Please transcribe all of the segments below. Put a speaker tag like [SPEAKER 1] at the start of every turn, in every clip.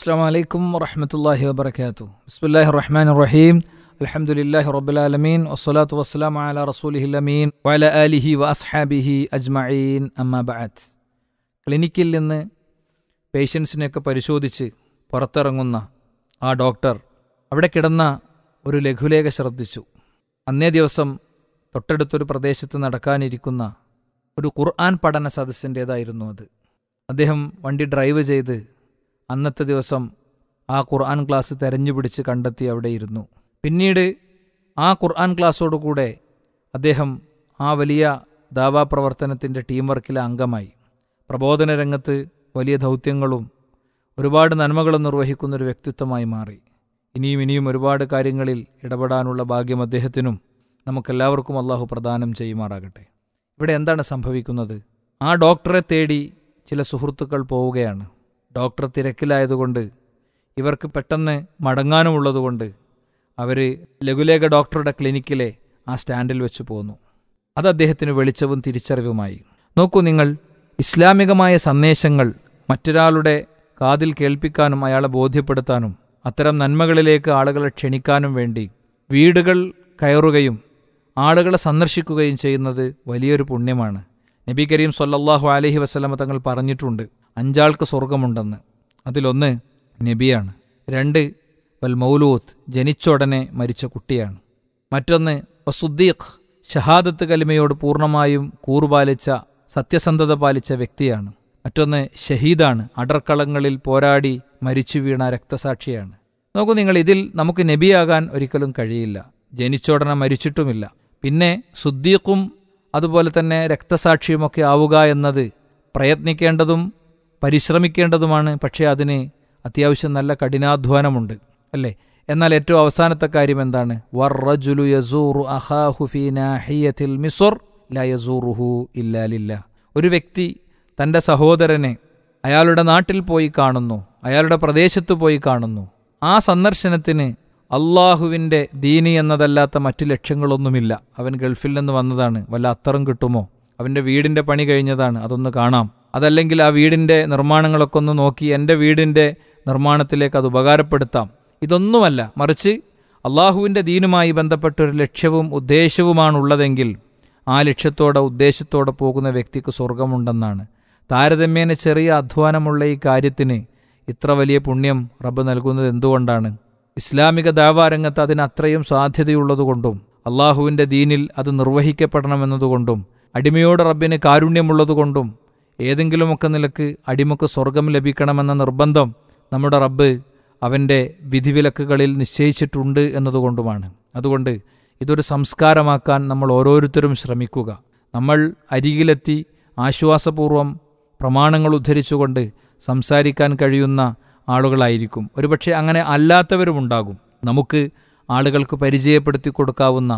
[SPEAKER 1] അസ്സാം വലൈക്കും വറഹമത്തല്ലാഹി വബർക്കാത്തു ബിസ്മില്ലാഹി റഹ്മാൻ റഹീം അലഹമുല്ലാഹി റബുലാലമീൻ വസ്സലാത്തു വസ്സലാം അല റസൂലിഹിലമീൻ വല അലിഹി വ അസ്ഹാബിഹി അജ്മഈൻ അമ്മാബാത്ത് ക്ലിനിക്കിൽ നിന്ന് പേഷ്യൻസിനെയൊക്കെ പരിശോധിച്ച് പുറത്തിറങ്ങുന്ന ആ ഡോക്ടർ അവിടെ കിടന്ന ഒരു ലഘുലേഖ ശ്രദ്ധിച്ചു അന്നേ ദിവസം തൊട്ടടുത്തൊരു പ്രദേശത്ത് നടക്കാനിരിക്കുന്ന ഒരു ഖുർആൻ പഠന സദസ്സിൻ്റേതായിരുന്നു അത് അദ്ദേഹം വണ്ടി ഡ്രൈവ് ചെയ്ത് അന്നത്തെ ദിവസം ആ ഖുർആൻ ക്ലാസ് തെരഞ്ഞുപിടിച്ച് കണ്ടെത്തി അവിടെ ഇരുന്നു പിന്നീട് ആ ഖുർആൻ ക്ലാസ്സോടുകൂടെ അദ്ദേഹം ആ വലിയ ദാവാ പ്രവർത്തനത്തിൻ്റെ ടീം വർക്കിലെ അംഗമായി പ്രബോധന രംഗത്ത് വലിയ ദൗത്യങ്ങളും ഒരുപാട് നന്മകളും നിർവഹിക്കുന്ന ഒരു വ്യക്തിത്വമായി മാറി ഇനിയും ഇനിയും ഒരുപാട് കാര്യങ്ങളിൽ ഇടപെടാനുള്ള ഭാഗ്യം അദ്ദേഹത്തിനും നമുക്കെല്ലാവർക്കും അള്ളാഹു പ്രദാനം ചെയ്യുമാറാകട്ടെ ഇവിടെ എന്താണ് സംഭവിക്കുന്നത് ആ ഡോക്ടറെ തേടി ചില സുഹൃത്തുക്കൾ പോവുകയാണ് ഡോക്ടർ തിരക്കിലായതുകൊണ്ട് ഇവർക്ക് പെട്ടെന്ന് മടങ്ങാനുമുള്ളതുകൊണ്ട് അവർ ലഘുലേഖ ഡോക്ടറുടെ ക്ലിനിക്കിലെ ആ സ്റ്റാൻഡിൽ വെച്ച് പോന്നു അത് അദ്ദേഹത്തിന് വെളിച്ചവും തിരിച്ചറിവുമായി നോക്കൂ നിങ്ങൾ ഇസ്ലാമികമായ സന്ദേശങ്ങൾ മറ്റൊരാളുടെ കാതിൽ കേൾപ്പിക്കാനും അയാളെ ബോധ്യപ്പെടുത്താനും അത്തരം നന്മകളിലേക്ക് ആളുകളെ ക്ഷണിക്കാനും വേണ്ടി വീടുകൾ കയറുകയും ആളുകളെ സന്ദർശിക്കുകയും ചെയ്യുന്നത് വലിയൊരു പുണ്യമാണ് നബി കരീം സൊല്ലാഹു അലഹി വസ്ലമ തങ്ങൾ പറഞ്ഞിട്ടുണ്ട് അഞ്ചാൾക്ക് സ്വർഗമുണ്ടെന്ന് അതിലൊന്ന് നബിയാണ് രണ്ട് വൽ മൗലൂത്ത് ഉടനെ മരിച്ച കുട്ടിയാണ് മറ്റൊന്ന് വസുദ്ദീഖ് ഷഹാദത്ത് കലിമയോട് പൂർണ്ണമായും കൂറുപാലിച്ച സത്യസന്ധത പാലിച്ച വ്യക്തിയാണ് മറ്റൊന്ന് ഷഹീദാണ് അടർക്കളങ്ങളിൽ പോരാടി മരിച്ചു വീണ രക്തസാക്ഷിയാണ് നോക്കൂ നിങ്ങൾ ഇതിൽ നമുക്ക് നബിയാകാൻ ഒരിക്കലും കഴിയില്ല ജനിച്ചോടനെ മരിച്ചിട്ടുമില്ല പിന്നെ സുദ്ദീഖും അതുപോലെ തന്നെ രക്തസാക്ഷിയുമൊക്കെ ആവുക എന്നത് പ്രയത്നിക്കേണ്ടതും പരിശ്രമിക്കേണ്ടതുമാണ് പക്ഷേ അതിന് അത്യാവശ്യം നല്ല കഠിനാധ്വാനമുണ്ട് അല്ലേ എന്നാൽ ഏറ്റവും അവസാനത്തെ കാര്യം എന്താണ് യസൂറു നാഹിയത്തിൽ യസൂറുഹു ഒരു വ്യക്തി തൻ്റെ സഹോദരനെ അയാളുടെ നാട്ടിൽ പോയി കാണുന്നു അയാളുടെ പ്രദേശത്ത് പോയി കാണുന്നു ആ സന്ദർശനത്തിന് അള്ളാഹുവിൻ്റെ ദീനി എന്നതല്ലാത്ത മറ്റു ലക്ഷ്യങ്ങളൊന്നുമില്ല അവൻ ഗൾഫിൽ നിന്ന് വന്നതാണ് വല്ല അത്തറും കിട്ടുമോ അവൻ്റെ വീടിൻ്റെ പണി കഴിഞ്ഞതാണ് അതൊന്ന് കാണാം അതല്ലെങ്കിൽ ആ വീടിൻ്റെ നിർമ്മാണങ്ങളൊക്കെ ഒന്ന് നോക്കി എൻ്റെ വീടിൻ്റെ നിർമ്മാണത്തിലേക്ക് അത് ഉപകാരപ്പെടുത്താം ഇതൊന്നുമല്ല മറിച്ച് അള്ളാഹുവിൻ്റെ ദീനുമായി ബന്ധപ്പെട്ടൊരു ലക്ഷ്യവും ഉദ്ദേശവുമാണുള്ളതെങ്കിൽ ആ ലക്ഷ്യത്തോടെ ഉദ്ദേശത്തോടെ പോകുന്ന വ്യക്തിക്ക് സ്വർഗമുണ്ടെന്നാണ് താരതമ്യേന ചെറിയ അധ്വാനമുള്ള ഈ കാര്യത്തിന് ഇത്ര വലിയ പുണ്യം റബ്ബ് നൽകുന്നത് എന്തുകൊണ്ടാണ് ഇസ്ലാമിക ദാവാരംഗത്ത് അതിന് അത്രയും സാധ്യതയുള്ളതുകൊണ്ടും അള്ളാഹുവിൻ്റെ ദീനിൽ അത് നിർവഹിക്കപ്പെടണമെന്നതുകൊണ്ടും അടിമയോട് റബ്ബിന് കാരുണ്യമുള്ളതുകൊണ്ടും ഏതെങ്കിലുമൊക്കെ നിലക്ക് അടിമക്ക് സ്വർഗം ലഭിക്കണമെന്ന നിർബന്ധം നമ്മുടെ റബ്ബ് അവൻ്റെ വിധിവിലക്കുകളിൽ നിശ്ചയിച്ചിട്ടുണ്ട് എന്നതുകൊണ്ടുമാണ് അതുകൊണ്ട് ഇതൊരു സംസ്കാരമാക്കാൻ നമ്മൾ ഓരോരുത്തരും ശ്രമിക്കുക നമ്മൾ അരികിലെത്തി ആശ്വാസപൂർവം പ്രമാണങ്ങൾ ഉദ്ധരിച്ചുകൊണ്ട് സംസാരിക്കാൻ കഴിയുന്ന ആളുകളായിരിക്കും ഒരുപക്ഷെ അങ്ങനെ അല്ലാത്തവരുമുണ്ടാകും നമുക്ക് ആളുകൾക്ക് പരിചയപ്പെടുത്തി കൊടുക്കാവുന്ന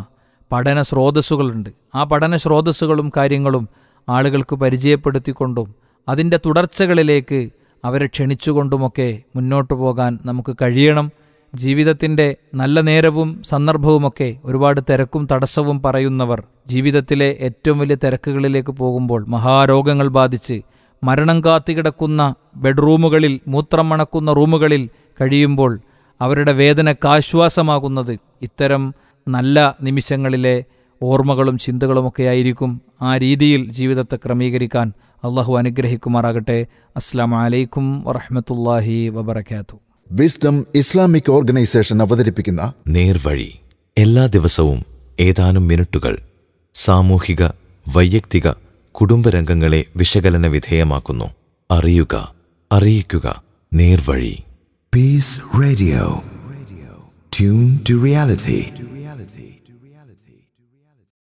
[SPEAKER 1] പഠന സ്രോതസ്സുകളുണ്ട് ആ പഠന സ്രോതസ്സുകളും കാര്യങ്ങളും ആളുകൾക്ക് പരിചയപ്പെടുത്തിക്കൊണ്ടും അതിൻ്റെ തുടർച്ചകളിലേക്ക് അവരെ ക്ഷണിച്ചുകൊണ്ടുമൊക്കെ മുന്നോട്ടു പോകാൻ നമുക്ക് കഴിയണം ജീവിതത്തിൻ്റെ നല്ല നേരവും സന്ദർഭവുമൊക്കെ ഒരുപാട് തിരക്കും തടസ്സവും പറയുന്നവർ ജീവിതത്തിലെ ഏറ്റവും വലിയ തിരക്കുകളിലേക്ക് പോകുമ്പോൾ മഹാരോഗങ്ങൾ ബാധിച്ച് മരണം കാത്തുകിടക്കുന്ന ബെഡ്റൂമുകളിൽ മൂത്രം മണക്കുന്ന റൂമുകളിൽ കഴിയുമ്പോൾ അവരുടെ വേദനക്കാശ്വാസമാകുന്നത് ഇത്തരം നല്ല നിമിഷങ്ങളിലെ ഓർമ്മകളും ചിന്തകളുമൊക്കെ ആയിരിക്കും ആ രീതിയിൽ ജീവിതത്തെ ക്രമീകരിക്കാൻ അള്ളാഹു അനുഗ്രഹിക്കുമാറാകട്ടെ അസ്സാം വലൈക്കും വറഹമത്തല്ലാഹി വബർക്കാത്തു വിസ്ഡം ഇസ്ലാമിക് ഓർഗനൈസേഷൻ അവതരിപ്പിക്കുന്ന നേർവഴി എല്ലാ ദിവസവും ഏതാനും മിനിറ്റുകൾ സാമൂഹിക വൈയക്തിക കുടുംബരംഗങ്ങളെ വിശകലന വിധേയമാക്കുന്നു അറിയുക അറിയിക്കുക നേർവഴി peace radio tune to reality